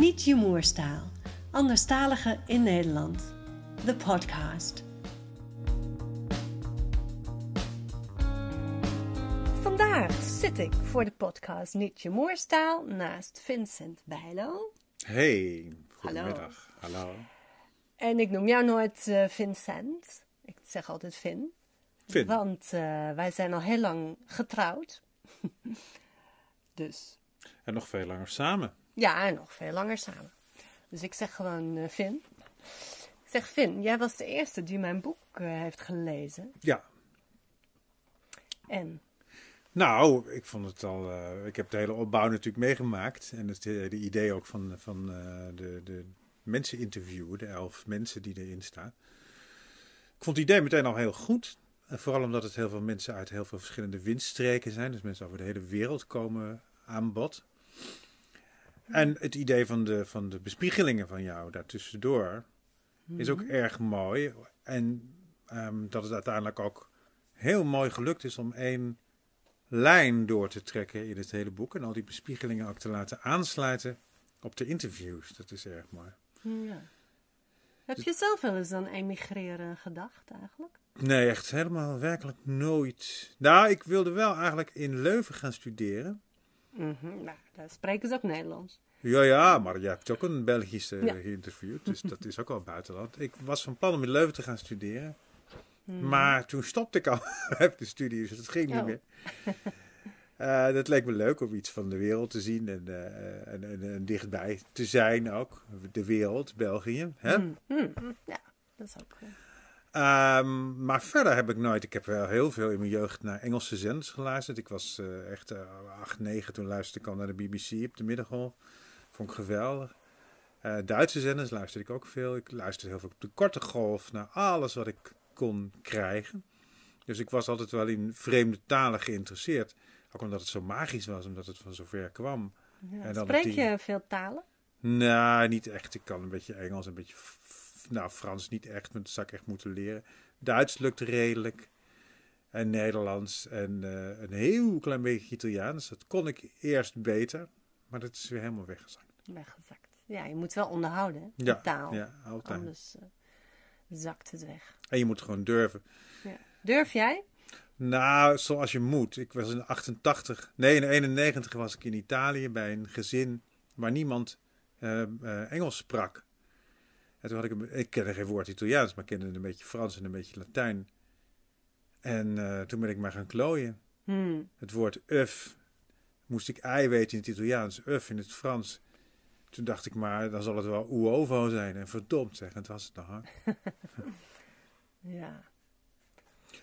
Niet je moerstaal, anderstaligen in Nederland. De podcast. Vandaag zit ik voor de podcast Niet je moerstaal naast Vincent Bijlo. Hey, goedemiddag. Hallo. En ik noem jou nooit eh, Vincent. Ik zeg altijd Vin. Vin. Want eh, wij zijn al heel lang getrouwd. dus. En nog veel langer samen. Ja, en nog veel langer samen. Dus ik zeg gewoon, uh, eh, Vin. Ik zeg, Finn, jij was de eerste die mijn boek eh, heeft gelezen. Ja. En? Nou, ik vond het al. Eh, ik heb de hele opbouw natuurlijk meegemaakt. En het idee ook van, van de, de mensen interviewen, de elf mensen die erin staan. Ik vond het idee meteen al heel goed. vooral omdat het heel veel mensen uit heel veel verschillende windstreken zijn. Dus mensen over de hele wereld komen aan bod. En het idee van de, van de bespiegelingen van jou daartussendoor is ook mhm. erg mooi. En ehm, dat het uiteindelijk ook heel mooi gelukt is om één lijn door te trekken in het hele boek. En al die bespiegelingen ook te laten aansluiten op de interviews. Dat is erg mooi. Ja. Heb je zelf wel eens aan emigreren gedacht eigenlijk? Nee, echt helemaal werkelijk nooit. Nou, ik wilde wel eigenlijk in Leuven gaan studeren. Mm -hmm. Nou, daar spreken ze ook Nederlands. Ja, ja, maar je hebt ook een Belgische ja. geïnterviewd, dus dat is ook al buitenland. Ik was van plan om in Leuven te gaan studeren, hmm. maar toen stopte ik al met de studie, dus dat ging niet oh. meer. Uh, dat leek me leuk om iets van de wereld te zien en, eh, en, en, dichtbij te zijn ook. De wereld, België. Hè? Hmm, hmm, ja, dat is ook goed. Eh, Ehm, maar verder heb ik nooit. Ik heb wel heel veel in mijn jeugd naar Engelse zenders geluisterd. Ik was eh, echt uh, 8, 9 toen luisterde ik al naar de BBC op de middengolf. Vond ik geweldig. Eh, Duitse zenders luisterde ik ook veel. Ik luisterde heel veel op de korte golf naar alles wat ik kon krijgen. Dus ik was altijd wel in vreemde talen geïnteresseerd. Ook omdat het zo magisch was, omdat het van zover kwam. Ja, spreek je veel talen? Nou, niet echt. Ik kan een beetje Engels, een beetje nou, Frans niet echt, want dat zou ik echt moeten leren. Duits lukt redelijk. En Nederlands en eh, een heel klein beetje Italiaans. Dat kon ik eerst beter, maar dat is weer helemaal weggezakt. Weggezakt. Ja, je moet wel onderhouden, de ja, taal. Ja, altijd. Anders eh, zakt het weg. En je moet gewoon durven. Ja. Durf jij? Nou, zoals je moet. Ik was in 88, nee, in 91 was ik in Italië bij een gezin waar niemand eh, Engels sprak. En toen had ik, ik kende geen woord Italiaans, maar kende een beetje Frans en een beetje Latijn. En eh, toen ben ik maar gaan klooien. Hmm. Het woord uf moest ik ei weten in het Italiaans, uf in het Frans. Toen dacht ik maar, dan zal het wel uovo zijn. En verdomd zeg, het was het nog. ja.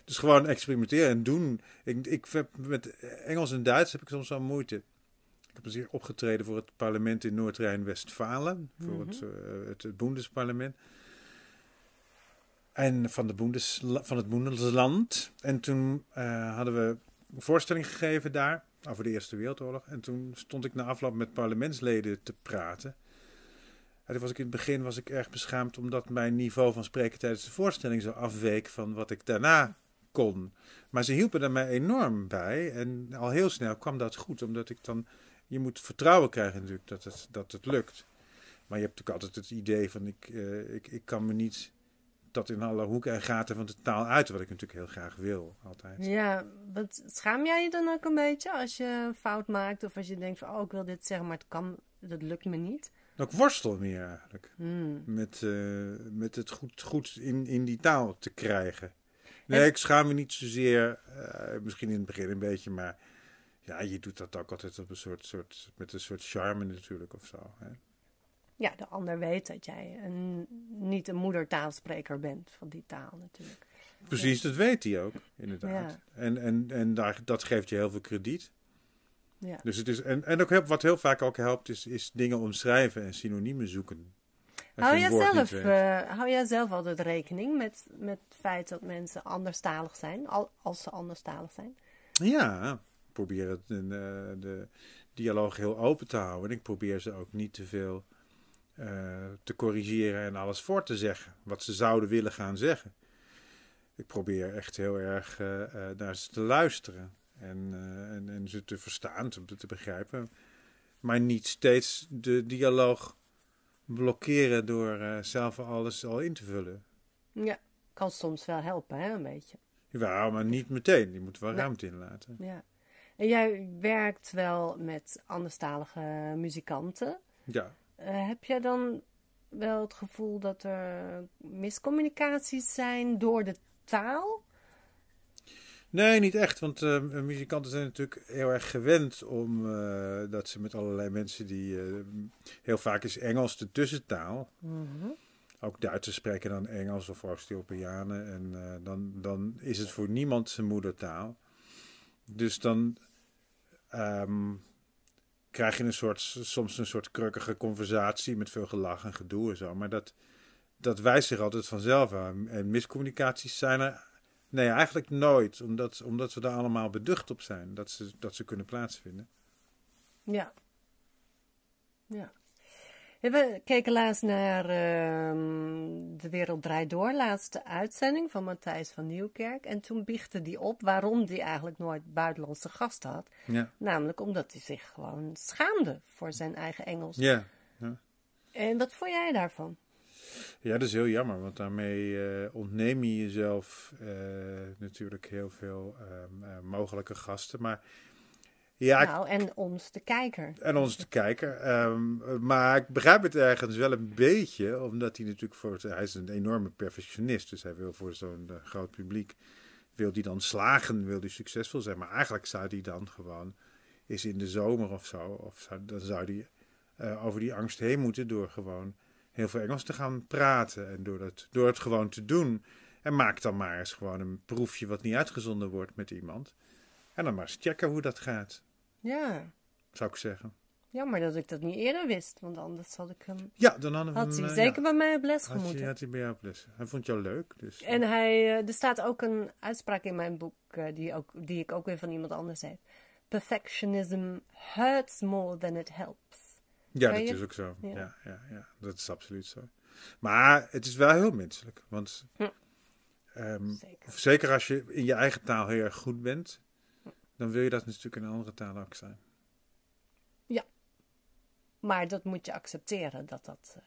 Dus gewoon experimenteren en doen. Ik, ik heb met Engels en Duits heb ik soms wel moeite heb opgetreden voor het parlement in noord westfalen voor mhm. het, uh, het, het En van, de Bundes, van het boendesland. En toen eh, hadden we een voorstelling gegeven daar over de Eerste Wereldoorlog. En toen stond ik na afloop met parlementsleden te praten. En toen was ik in het begin was ik erg beschaamd omdat mijn niveau van spreken tijdens de voorstelling zo afweek van wat ik daarna kon. Maar ze hielpen er mij enorm bij en al heel snel kwam dat goed, omdat ik dan je moet vertrouwen krijgen natuurlijk dat het, dat het lukt. Maar je hebt natuurlijk altijd het idee van ik, eh, ik, ik kan me niet dat in alle hoeken en gaten van de taal uit, wat ik natuurlijk heel graag wil altijd. Ja, wat schaam jij je dan ook een beetje als je een fout maakt of als je denkt van oh ik wil dit zeggen, maar het kan, dat lukt me niet? Dat ik worstel meer eigenlijk hmm. met, eh, met het goed, goed in, in die taal te krijgen. Nee, ik schaam me niet zozeer, eh, misschien in het begin een beetje, maar ja, je doet dat ook altijd op een soort, soort, met een soort charme natuurlijk of zo. Hè? Ja, de ander weet dat jij een, niet een moedertaalspreker bent van die taal natuurlijk. Precies, dat weet hij ook, inderdaad. En, en, en daar, dat geeft je heel veel krediet. Ja. Dus het is, en en ook wat heel vaak ook helpt, is, is dingen omschrijven en synoniemen zoeken. Hou jij, zelf, eh, hou jij zelf altijd rekening met, met het feit dat mensen anderstalig zijn, al, als ze anderstalig zijn? Ja, probeer de, eh, de dialoog heel open te houden. En ik probeer ze ook niet te veel eh, te corrigeren en alles voor te zeggen. Wat ze zouden willen gaan zeggen. Ik probeer echt heel erg eh, naar ze te luisteren. En, en, en, ze te verstaan, te, te begrijpen. Maar niet steeds de dialoog blokkeren door zelf alles al in te vullen. Ja, kan soms wel helpen, hè, een beetje. Ja, maar niet meteen. Je moet wel ruimte ruimte inlaten. Ja jij werkt wel met anderstalige muzikanten. Ja. Eh, heb jij dan wel het gevoel dat er miscommunicaties zijn door de taal? Nee, niet echt. Want eh, muzikanten zijn natuurlijk heel erg gewend om eh, dat ze met allerlei mensen die. heel vaak is Engels de tussentaal. Mm -hmm. Ook Duitsers spreken dan Engels of Oost-Europeanen. En dan, dan is het voor niemand zijn moedertaal. Dus dan um, krijg je een soort, soms een soort krukkige conversatie met veel gelach en gedoe en zo. Maar dat, dat wijst zich altijd vanzelf aan. En miscommunicaties zijn er nee, eigenlijk nooit, omdat, omdat we daar allemaal beducht op zijn dat ze, dat ze kunnen plaatsvinden. Ja. Ja. We keken laatst naar ehm, De Wereld Draait Door, laatste uitzending van Matthijs van Nieuwkerk. En toen biechtte die op waarom die eigenlijk nooit buitenlandse gasten had. Ja. Namelijk omdat hij zich gewoon schaamde voor zijn eigen Engels. Ja. En wat vond jij daarvan? Ja, dat is heel jammer, want daarmee uh, ontneem je jezelf eh, natuurlijk heel veel ehm, eh, mogelijke gasten. Maar ja, nou, en ons de kijker. En ons de kijker. Ehm, maar ik begrijp het ergens wel een beetje, omdat hij natuurlijk voor. Hij is een enorme perfectionist, dus hij wil voor zo'n eh, groot publiek. Wil hij dan slagen, wil hij succesvol zijn. Maar eigenlijk zou hij dan gewoon. Is in de zomer of zo, of zou, dan zou hij eh, over die angst heen moeten door gewoon heel veel Engels te gaan praten. En door, dat, door het gewoon te doen. En maak dan maar eens gewoon een proefje wat niet uitgezonden wordt met iemand. En dan maar eens checken hoe dat gaat. Ja. Zou ik zeggen. Jammer dat ik dat niet eerder wist, want anders had ik hem. Ja, dan hadden we had hij eh, zeker ja. bij mij op les had Hij, had hij bij jou op les. Hij vond jou leuk. Dus, en hij, eh, er staat ook een uitspraak in mijn boek, eh, die, ook, die ik ook weer van iemand anders heb. Perfectionism hurts more than it helps. Ja, dat is ook zo. Ja. ja. Ja, dat is absoluut zo. Maar het is wel heel menselijk. Want hm. Ehm, zeker. zeker. als je in je eigen taal heel erg goed bent, dan wil je dat natuurlijk in een andere taal ook zijn. Ja, maar dat moet je accepteren dat dat, eh,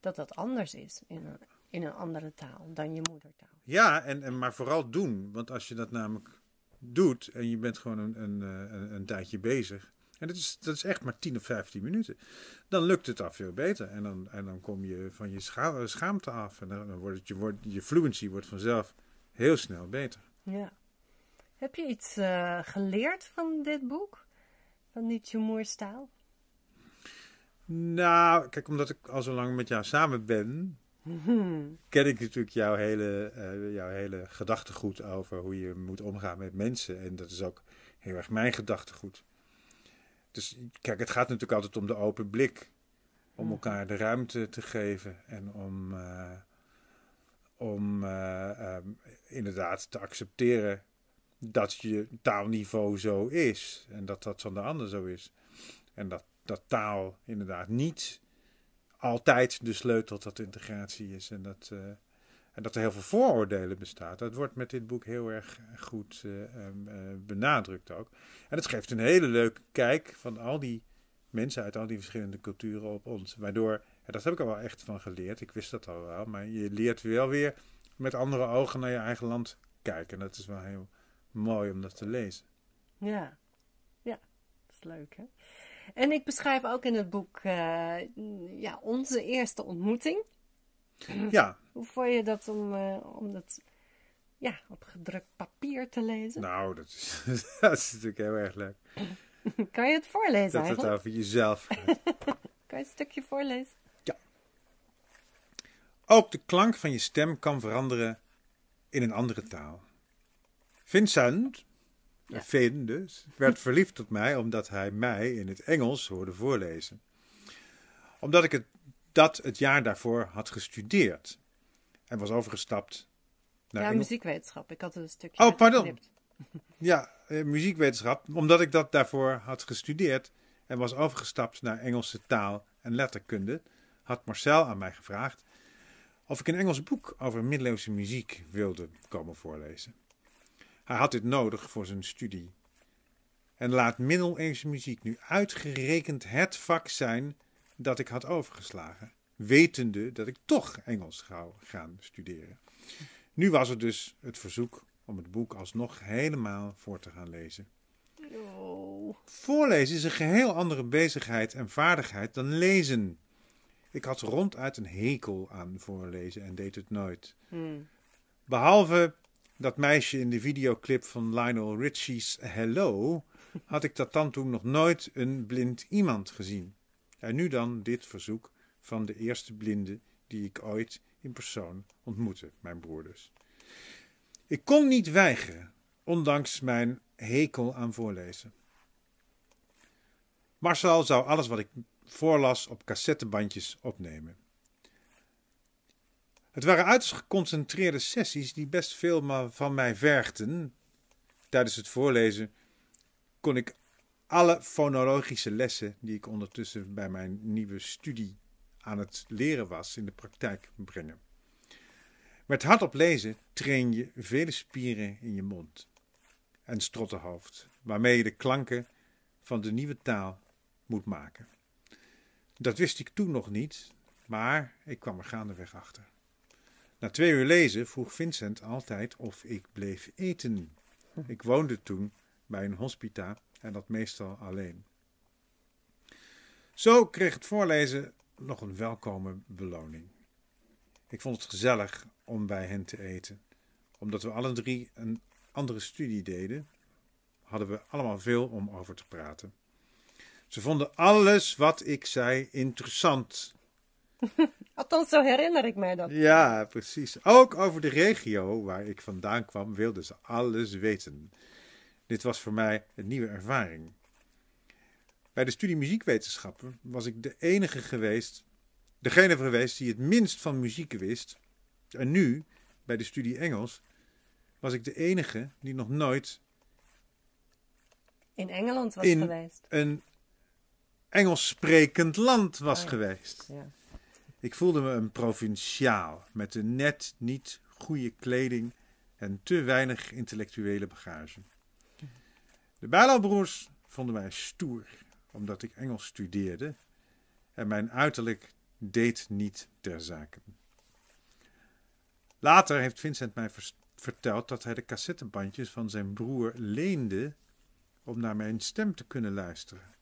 dat, dat anders is in een, in een andere taal dan je moedertaal. Ja, en, en, maar vooral doen. Want als je dat namelijk doet en je bent gewoon een, een, eh, een, een tijdje bezig. En dat is, dat is echt maar 10 of 15 minuten. Dan lukt het al veel beter. En dan, en dan kom je van je scha schaamte af. En dan, wordt het, je, je fluency wordt vanzelf heel snel beter. Ja. Heb je iets eh, geleerd van dit boek? Van Nietzsche staal? Nou, kijk, omdat ik al zo lang met jou samen ben, ken ik natuurlijk jouw hele, uh, jouw hele gedachtegoed over hoe je moet omgaan met mensen. En dat is ook heel erg mijn gedachtegoed. Dus kijk, het gaat natuurlijk altijd om de open blik. Om mhm. elkaar de ruimte te geven en om, eh, om ehm, inderdaad te accepteren dat je taalniveau zo is en dat dat van de ander zo is. En dat, dat taal inderdaad niet altijd de sleutel tot integratie is en dat, eh, en dat er heel veel vooroordelen bestaat. Dat wordt met dit boek heel erg goed eh, ehm, eh, benadrukt ook. En het geeft een hele leuke kijk van al die mensen uit al die verschillende culturen op ons. Waardoor, en dat heb ik al wel echt van geleerd, ik wist dat al wel, maar je leert wel weer met andere ogen naar je eigen land kijken. Dat is wel heel mooi om dat te lezen. Ja, ja, dat is leuk hè. En ik beschrijf ook in het boek eh, ja, onze eerste ontmoeting. Ja. Hoe vond je dat om, eh, om dat ja, op gedrukt papier te lezen? Nou, dat is, dat is natuurlijk heel erg leuk. kan je het voorlezen dat eigenlijk? Dat het over jezelf gaat. kan je een stukje voorlezen? Ja. Ook de klank van je stem kan veranderen in een andere taal. Vincent, ja. dus, werd verliefd op mij omdat hij mij in het Engels hoorde voorlezen. Omdat ik het, dat het jaar daarvoor had gestudeerd en was overgestapt naar. Ja, muziekwetenschap. Ik had een stukje. Oh, pardon. Ja, eh, muziekwetenschap, omdat ik dat daarvoor had gestudeerd en was overgestapt naar Engelse taal en letterkunde, had Marcel aan mij gevraagd of ik een Engels boek over middeleeuwse muziek wilde komen voorlezen. Hij had dit nodig voor zijn studie. En laat middeleeuwse muziek nu uitgerekend het vak zijn dat ik had overgeslagen, wetende dat ik toch Engels zou gaan studeren. Nu was het dus het verzoek om het boek alsnog helemaal voor te gaan lezen. Voorlezen is een geheel andere bezigheid en vaardigheid dan lezen. Ik had ronduit een hekel aan voorlezen en deed het nooit. Hmm. Behalve dat meisje in de videoclip van Lionel Richie's Hello, had ik dat dan toe nog nooit een blind iemand gezien. En nu dan dit verzoek van de eerste blinde die ik ooit in persoon ontmoette, mijn broeders. Ik kon niet weigeren, ondanks mijn hekel aan voorlezen. Marcel zou alles wat ik voorlas op cassettebandjes opnemen. Het waren uitgeconcentreerde sessies die best veel van mij vergden. Tijdens het voorlezen kon ik alle fonologische lessen die ik ondertussen bij mijn nieuwe studie aan het leren was in de praktijk brengen. Met hardop lezen train je vele spieren in je mond en strottenhoofd, waarmee je de klanken van de nieuwe taal moet maken. Dat wist ik toen nog niet, maar ik kwam er gaandeweg achter. Na twee uur lezen vroeg Vincent altijd of ik bleef eten. Ik woonde toen bij een hospita en dat meestal alleen. Zo kreeg het voorlezen nog een welkome beloning. Ik vond het gezellig om bij hen te eten. Omdat we alle drie een andere studie deden, hadden we allemaal veel om over te praten. Ze vonden alles wat ik zei interessant. Althans, zo herinner ik mij dat. Ja, precies. Ook over de regio waar ik vandaan kwam, wilden ze alles weten. Dit was voor mij een nieuwe ervaring. Bij de studie muziekwetenschappen was ik de enige geweest, degene geweest die het minst van muziek wist. En nu, bij de studie Engels, was ik de enige die nog nooit. In Engeland was in geweest. Een Engels sprekend land was oh geweest. Ja. Ik voelde me een provinciaal met een net niet goede kleding en te weinig intellectuele bagage. De Bijlabroers vonden mij stoer, omdat ik Engels studeerde en mijn uiterlijk deed niet ter zake. Later heeft Vincent mij verteld dat hij de cassettebandjes van zijn broer leende om naar mijn stem te kunnen luisteren.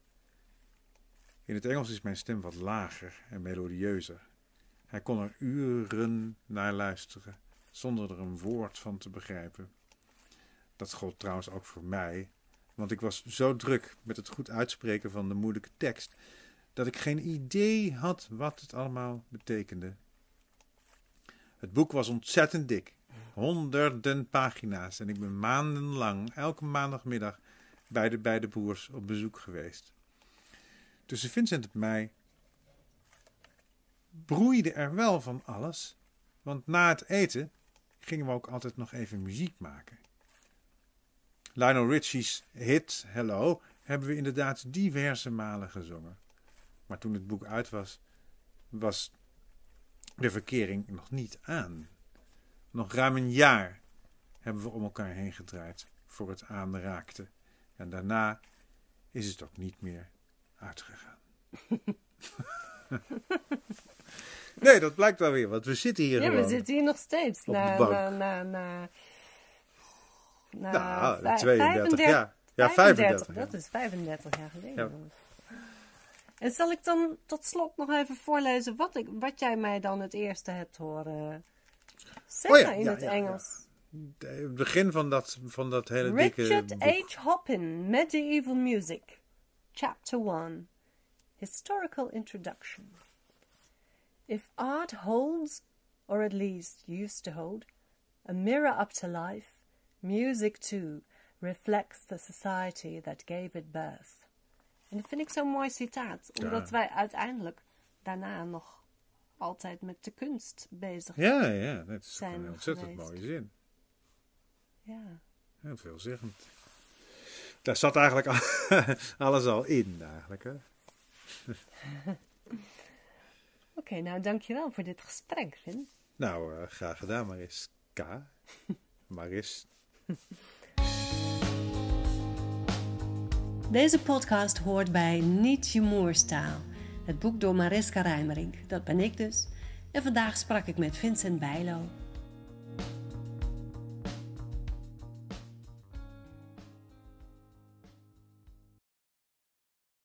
In het Engels is mijn stem wat lager en melodieuzer. Hij kon er uren naar luisteren, zonder er een woord van te begrijpen. Dat gold trouwens ook voor mij, want ik was zo druk met het goed uitspreken van de moeilijke tekst dat ik geen idee had wat het allemaal betekende. Het boek was ontzettend dik, honderden pagina's, en ik ben maandenlang, elke maandagmiddag, bij de beide boers op bezoek geweest tussen Vincent en mij broeide er wel van alles, want na het eten gingen we ook altijd nog even muziek maken. Lionel Richie's hit Hello hebben we inderdaad diverse malen gezongen. Maar toen het boek uit was, was de verkering nog niet aan. Nog ruim een jaar hebben we om elkaar heen gedraaid voor het aanraakte. En daarna is het ook niet meer uitgegaan. nee, dat blijkt wel weer, want we zitten hier. Ja, we zitten hier nog steeds. Na, na, na, na, 32 nou, jaar. Ja, 35. dat is 35 jaar geleden. En zal ik dan tot slot nog even voorlezen wat, ik, wat jij mij dan het eerste hebt horen zeggen oh in het Engels? Het begin van dat, van dat hele Richard dikke... Richard H. Hoppin, Medieval Music. Chapter 1 Historical Introduction If art holds, or at least used to hold, a mirror up to life, music too reflects the society that gave it birth. En dat vind ik zo'n mooi citaat, omdat wij uiteindelijk daarna nog altijd met de kunst bezig zijn. Ja, ja, dat is een ontzettend mooie zin. Ja. Heel veelzeggend daar zat eigenlijk alles al in, eigenlijk. Oké, nou dankjewel voor dit gesprek, Vin. Nou, eh, graag gedaan, Mariska. K. Maris. Deze podcast hoort bij Nietzsche Moerstaal, het boek door Mariska Rijmerink. Dat ben ik dus. En vandaag sprak ik met Vincent Bijlo.